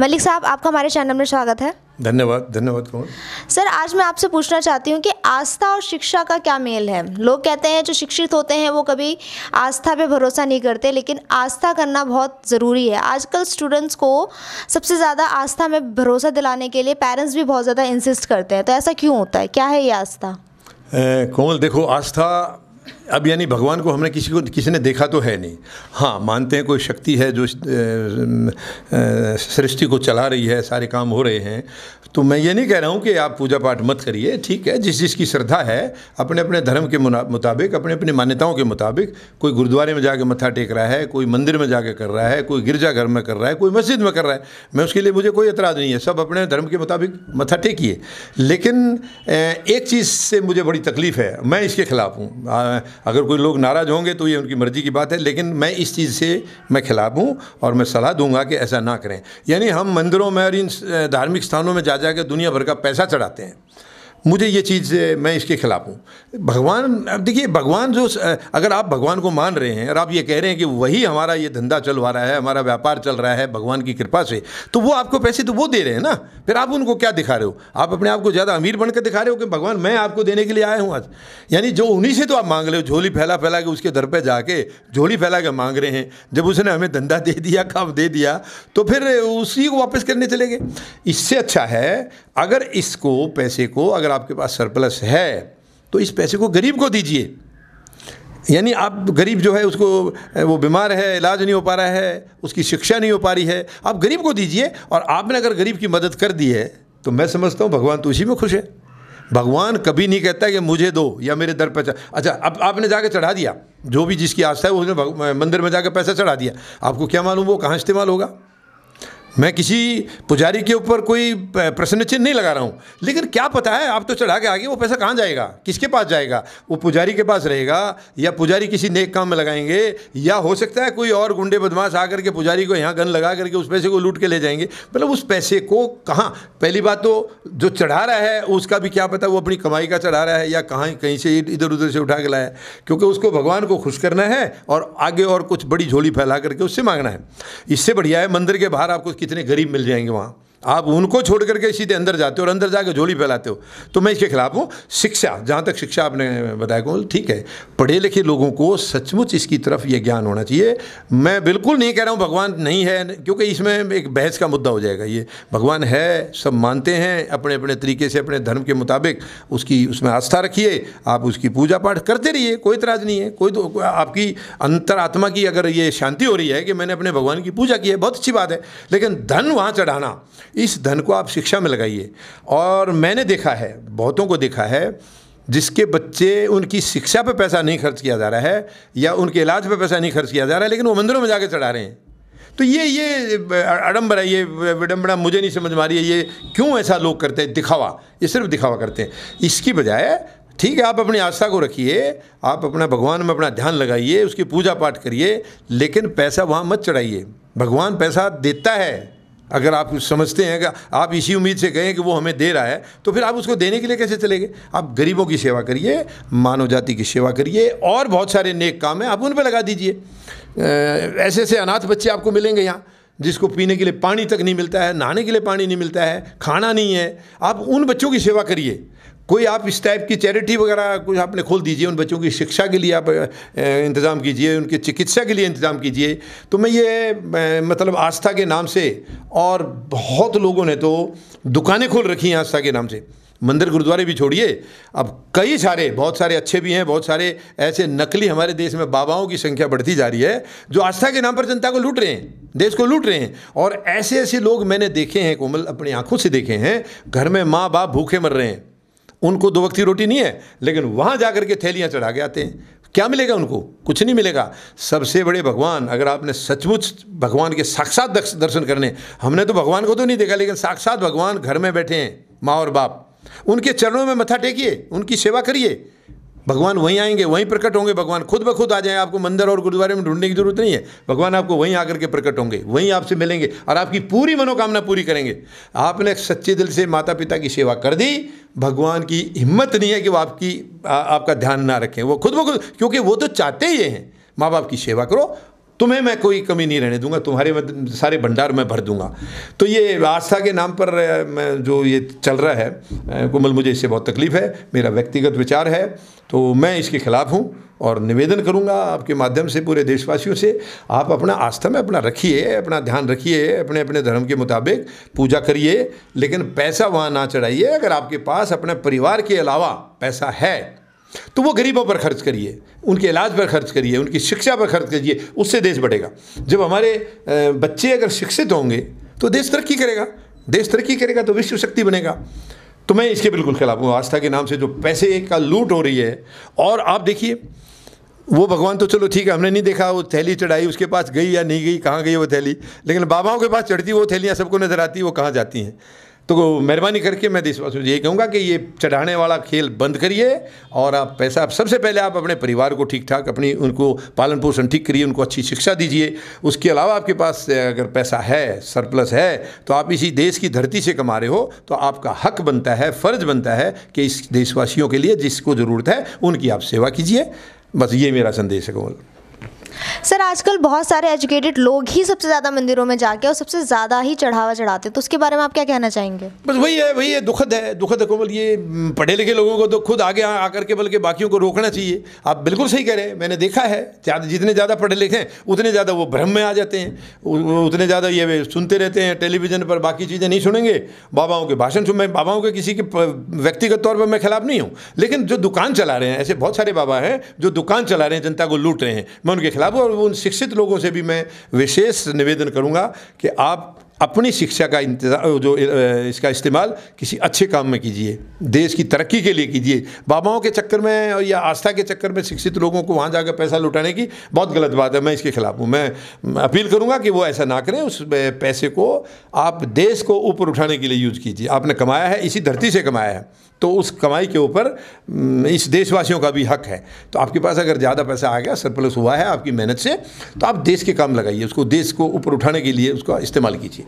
मलिक साहब आपका हमारे चैनल में स्वागत है धन्यवाद धन्यवाद कौन सर आज मैं आपसे पूछना चाहती हूँ कि आस्था और शिक्षा का क्या मेल है लोग कहते हैं जो शिक्षित होते हैं वो कभी आस्था पे भरोसा नहीं करते लेकिन आस्था करना बहुत ज़रूरी है आजकल स्टूडेंट्स को सबसे ज़्यादा आस्था में भरोसा दिलाने के लिए पेरेंट्स भी बहुत ज़्यादा इंसिस्ट करते हैं तो ऐसा क्यों होता है क्या है ये आस्था कौन देखो आस्था अब यानी भगवान को हमने किसी को किसी ने देखा तो है नहीं हाँ मानते हैं कोई शक्ति है जो सृष्टि को चला रही है सारे काम हो रहे हैं तो मैं ये नहीं कह रहा हूँ कि आप पूजा पाठ मत करिए ठीक है जिस जिसकी श्रद्धा है अपने अपने धर्म के मुताबिक अपने अपनी मान्यताओं के मुताबिक कोई गुरुद्वारे में जाके मत्था टेक रहा है कोई मंदिर में जाके कर रहा है कोई गिरजाघर में कर रहा है कोई मस्जिद में कर रहा है मैं उसके लिए मुझे कोई एतराज़ नहीं है सब अपने धर्म के मुताबिक मत्था टेकिए लेकिन एक चीज़ से मुझे बड़ी तकलीफ़ है मैं इसके खिलाफ़ हूँ अगर कोई लोग नाराज़ होंगे तो ये उनकी मर्ज़ी की बात है लेकिन मैं इस चीज़ से मैं खिलाफ हूँ और मैं सलाह दूंगा कि ऐसा ना करें यानी हम मंदिरों में और इन धार्मिक स्थानों में जा जा कर दुनिया भर का पैसा चढ़ाते हैं मुझे ये चीज़ मैं इसके खिलाफ हूँ भगवान अब देखिए भगवान जो अगर आप भगवान को मान रहे हैं और आप ये कह रहे हैं कि वही हमारा ये धंधा चलवा रहा है हमारा व्यापार चल रहा है भगवान की कृपा से तो वो आपको पैसे तो वो दे रहे हैं ना फिर आप उनको क्या दिखा रहे हो आप अपने आप को ज़्यादा अमीर बनकर दिखा रहे हो कि भगवान मैं आपको देने के लिए आया हूँ आज यानी जो उन्हीं से तो आप मांग रहे हो झोली फैला फैला के उसके दर पर जाके झोली फैला के मांग रहे हैं जब उसने हमें धंधा दे दिया काम दे दिया तो फिर उसी को वापस करने चले गए इससे अच्छा है अगर इसको पैसे को अगर अगर आपके पास सरप्लस है तो इस पैसे को गरीब को दीजिए यानी आप गरीब जो है उसको वो बीमार है इलाज नहीं हो पा रहा है उसकी शिक्षा नहीं हो पा रही है आप गरीब को दीजिए और आपने अगर गरीब की मदद कर दी है तो मैं समझता हूँ भगवान तो उसी में खुश है भगवान कभी नहीं कहता कि मुझे दो या मेरे दर पर अच्छा अब आपने जाके चढ़ा दिया जो भी जिसकी आस्था है उसने मंदिर में जाकर पैसा चढ़ा दिया आपको क्या मालूम वो कहाँ इस्तेमाल होगा मैं किसी पुजारी के ऊपर कोई प्रश्न चिन्ह नहीं लगा रहा हूँ लेकिन क्या पता है आप तो चढ़ा के आगे वो पैसा कहाँ जाएगा किसके पास जाएगा वो पुजारी के पास रहेगा या पुजारी किसी नेक काम में लगाएंगे या हो सकता है कोई और गुंडे बदमाश आकर के पुजारी को यहाँ गन लगा करके उस पैसे को लूट के ले जाएंगे मतलब उस पैसे को कहाँ पहली बात तो जो चढ़ा रहा है उसका भी क्या पता वो अपनी कमाई का चढ़ा रहा है या कहाँ कहीं से इधर उधर से उठा के लाया क्योंकि उसको भगवान को खुश करना है और आगे और कुछ बड़ी झोली फैला करके उससे मांगना है इससे बढ़िया है मंदिर के बाहर आपको कितने गरीब मिल जाएंगे वहाँ आप उनको छोड़ करके सीधे अंदर जाते हो और अंदर जाके झोली फैलाते हो तो मैं इसके खिलाफ हूँ शिक्षा जहाँ तक शिक्षा आपने बताया को ठीक है पढ़े लिखे लोगों को सचमुच इसकी तरफ ये ज्ञान होना चाहिए मैं बिल्कुल नहीं कह रहा हूँ भगवान नहीं है क्योंकि इसमें एक बहस का मुद्दा हो जाएगा ये भगवान है सब मानते हैं अपने अपने तरीके से अपने धर्म के मुताबिक उसकी उसमें आस्था रखिए आप उसकी पूजा पाठ करते रहिए कोई तराज नहीं है कोई तो आपकी अंतर की अगर ये शांति हो रही है कि मैंने अपने भगवान की पूजा की है बहुत अच्छी बात है लेकिन धन वहाँ चढ़ाना इस धन को आप शिक्षा में लगाइए और मैंने देखा है बहुतों को देखा है जिसके बच्चे उनकी शिक्षा पर पैसा नहीं खर्च किया जा रहा है या उनके इलाज पर पैसा नहीं खर्च किया जा रहा है लेकिन वो मंदिरों में जाके चढ़ा रहे हैं तो ये ये आडम्बर है ये विडम्बना मुझे नहीं समझ में आ रही है ये क्यों ऐसा लोग करते हैं दिखावा ये सिर्फ दिखावा करते हैं इसकी बजाय ठीक है आप अपनी आस्था को रखिए आप अपना भगवान में अपना ध्यान लगाइए उसकी पूजा पाठ करिए लेकिन पैसा वहाँ मत चढ़ाइए भगवान पैसा देता है अगर आप कुछ समझते हैं कि आप इसी उम्मीद से गए कि वो हमें दे रहा है तो फिर आप उसको देने के लिए कैसे चले गए आप गरीबों की सेवा करिए मानव जाति की सेवा करिए और बहुत सारे नेक काम हैं आप उन पर लगा दीजिए ऐसे ऐसे अनाथ बच्चे आपको मिलेंगे यहाँ जिसको पीने के लिए पानी तक नहीं मिलता है नहाने के लिए पानी नहीं मिलता है खाना नहीं है आप उन बच्चों की सेवा करिए कोई आप इस टाइप की चैरिटी वगैरह कुछ आपने खोल दीजिए उन बच्चों की शिक्षा के लिए आप इंतज़ाम कीजिए उनके चिकित्सा के लिए इंतज़ाम कीजिए तो मैं ये मतलब आस्था के नाम से और बहुत लोगों ने तो दुकानें खोल रखी हैं आस्था के नाम से मंदिर गुरुद्वारे भी छोड़िए अब कई सारे बहुत सारे अच्छे भी हैं बहुत सारे ऐसे नकली हमारे देश में बाबाओं की संख्या बढ़ती जा रही है जो आस्था के नाम पर जनता को लूट रहे हैं देश को लूट रहे हैं और ऐसे ऐसे लोग मैंने देखे हैं कोमल अपनी आंखों से देखे हैं घर में माँ बाप भूखे मर रहे हैं उनको दो वक्त की रोटी नहीं है लेकिन वहाँ जाकर के थैलियाँ चढ़ा के आते हैं क्या मिलेगा उनको कुछ नहीं मिलेगा सबसे बड़े भगवान अगर आपने सचमुच भगवान के साक्षात दर्शन करने हमने तो भगवान को तो नहीं देखा लेकिन साक्षात भगवान घर में बैठे हैं माँ और बाप उनके चरणों में मथा टेकिए उनकी सेवा करिए भगवान वहीं आएंगे वहीं प्रकट होंगे भगवान खुद ब खुद आ जाए आपको मंदिर और गुरुद्वारे में ढूंढने की जरूरत नहीं है भगवान आपको वहीं आकर के प्रकट होंगे वहीं आपसे मिलेंगे और आपकी पूरी मनोकामना पूरी करेंगे आपने सच्चे दिल से माता पिता की सेवा कर दी भगवान की हिम्मत नहीं है कि वो आपकी आ, आपका ध्यान ना रखें वो खुद ब खुद क्योंकि वो तो चाहते ही हैं माँ बाप की सेवा करो तुम्हें मैं कोई कमी नहीं रहने दूंगा तुम्हारे सारे भंडार मैं भर दूंगा तो ये आस्था के नाम पर मैं जो ये चल रहा है कोमल मुझे इससे बहुत तकलीफ है मेरा व्यक्तिगत विचार है तो मैं इसके खिलाफ हूँ और निवेदन करूँगा आपके माध्यम से पूरे देशवासियों से आप अपना आस्था में अपना रखिए अपना ध्यान रखिए अपने अपने धर्म के मुताबिक पूजा करिए लेकिन पैसा वहाँ ना चढ़ाइए अगर आपके पास अपने परिवार के अलावा पैसा है तो वो गरीबों पर खर्च करिए उनके इलाज पर खर्च करिए उनकी शिक्षा पर खर्च करिए उससे देश बढ़ेगा जब हमारे बच्चे अगर शिक्षित होंगे तो देश तरक्की करेगा देश तरक्की करेगा तो विश्व शक्ति बनेगा तो मैं इसके बिल्कुल खिलाफ हूँ आस्था के नाम से जो पैसे का लूट हो रही है और आप देखिए वो भगवान तो चलो ठीक है हमने नहीं देखा वो थैली चढ़ाई उसके पास गई या नहीं गई कहाँ गई वो थैली लेकिन बाबाओं के पास चढ़ती वो थैलियाँ सबको नज़र आती वो कहाँ जाती हैं तो मेहरबानी करके मैं देशवासियों से ये कहूँगा कि ये चढ़ाने वाला खेल बंद करिए और आप पैसा सबसे पहले आप अपने परिवार को ठीक ठाक अपनी उनको पालन पोषण ठीक करिए उनको अच्छी शिक्षा दीजिए उसके अलावा आपके पास अगर पैसा है सरप्लस है तो आप इसी देश की धरती से कमा रहे हो तो आपका हक बनता है फ़र्ज बनता है कि इस देशवासियों के लिए जिसको ज़रूरत है उनकी आप सेवा कीजिए बस ये मेरा संदेश है सर आजकल बहुत सारे एजुकेटेड लोग ही सबसे ज़्यादा मंदिरों में जाके और सबसे ज़्यादा ही चढ़ावा चढ़ाते तो उसके बारे में आप क्या कहना चाहेंगे बस वही है वही है दुखद है दुखद है कोमल ये पढ़े लिखे लोगों को तो खुद आगे आकर के बल्कि बाकियों को रोकना चाहिए आप बिल्कुल सही कह रहे हैं मैंने देखा है जितने ज़्यादा पढ़े लिखे हैं उतने ज़्यादा वो भ्रम में आ जाते हैं उतने ज़्यादा ये सुनते रहते हैं टेलीविज़न पर बाकी चीज़ें नहीं सुनेंगे बाबाओं के भाषण सुन मैं बाबाओं के किसी के व्यक्तिगत तौर पर मैं खिलाफ नहीं हूँ लेकिन जो दुकान चला रहे हैं ऐसे बहुत सारे बाबा हैं जो दुकान चला रहे हैं जनता को लूट रहे हैं मैं उनके खिलाफ और उन शिक्षित लोगों से भी मैं विशेष निवेदन करूँगा कि आप अपनी शिक्षा का इंतजाम जो इसका इस्तेमाल किसी अच्छे काम में कीजिए देश की तरक्की के लिए कीजिए बाबाओं के चक्कर में और या आस्था के चक्कर में शिक्षित लोगों को वहाँ जाकर पैसा लुटाने की बहुत गलत बात है मैं इसके खिलाफ हूँ मैं अपील करूँगा कि वो ऐसा ना करें उस पैसे को आप देश को ऊपर उठाने के लिए यूज कीजिए आपने कमाया है इसी धरती से कमाया है तो उस कमाई के ऊपर इस देशवासियों का भी हक है तो आपके पास अगर ज़्यादा पैसा आ गया सरप्लस हुआ है आपकी मेहनत से तो आप देश के काम लगाइए उसको देश को ऊपर उठाने के लिए उसका इस्तेमाल कीजिए